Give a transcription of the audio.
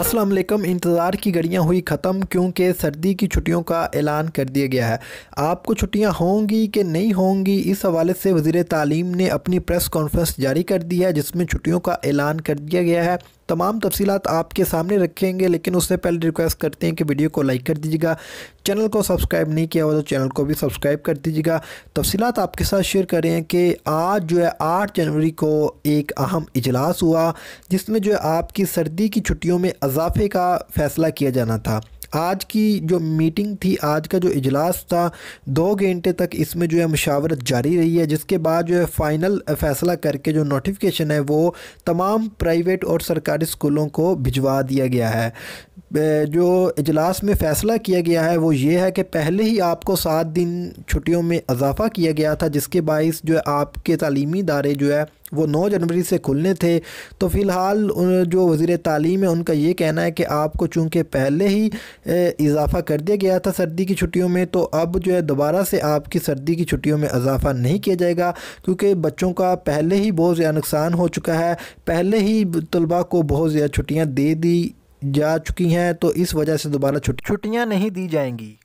असलम इंतज़ार की घड़ियाँ हुई ख़त्म क्योंकि सर्दी की छुट्टियों का ऐलान कर दिया गया है आपको छुट्टियाँ होंगी कि नहीं होंगी इस हवाले से वज़ी तालीम ने अपनी प्रेस कॉन्फ्रेंस जारी कर दी है जिसमें छुट्टियों का ऐलान कर दिया गया है तमाम तफसीत आपके सामने रखेंगे लेकिन उससे पहले रिक्वेस्ट करते हैं कि वीडियो को लाइक कर दीजिएगा चैनल को सब्सक्राइब नहीं किया हुआ तो चैनल को भी सब्सक्राइब कर दीजिएगा तफसीत आपके साथ शेयर करें कि आज जो है आठ जनवरी को एक अहम इजलास हुआ जिसमें जो है आपकी सर्दी की छुट्टियों में इजाफे का फ़ैसला किया जाना था आज की जो मीटिंग थी आज का जो इजलास था दो घंटे तक इसमें जो है मशावरत जारी रही है जिसके बाद जो है फ़ाइनल फ़ैसला करके जो नोटिफिकेशन है वो तमाम प्राइवेट और सरकारी स्कूलों को भिजवा दिया गया है जो इजलास में फ़ैसला किया गया है वो ये है कि पहले ही आपको सात दिन छुट्टियों में इजाफ़ा किया गया था जिसके बायस जो है आपके तलीमी इदारे जो है वो नौ जनवरी से खुलने थे तो फ़िलहाल जो वज़ी तालीम है उनका ये कहना है कि आपको चूँकि पहले ही इजाफ़ा कर दिया गया था सर्दी की छुट्टियों में तो अब जो है दोबारा से आपकी सर्दी की छुट्टियों में इजाफ़ा नहीं किया जाएगा क्योंकि बच्चों का पहले ही बहुत ज़्यादा नुकसान हो चुका है पहले ही तलबा को बहुत ज़्यादा छुट्टियाँ दे दी जा चुकी हैं तो इस वजह से दोबारा छुट्टियाँ नहीं दी जाएंगी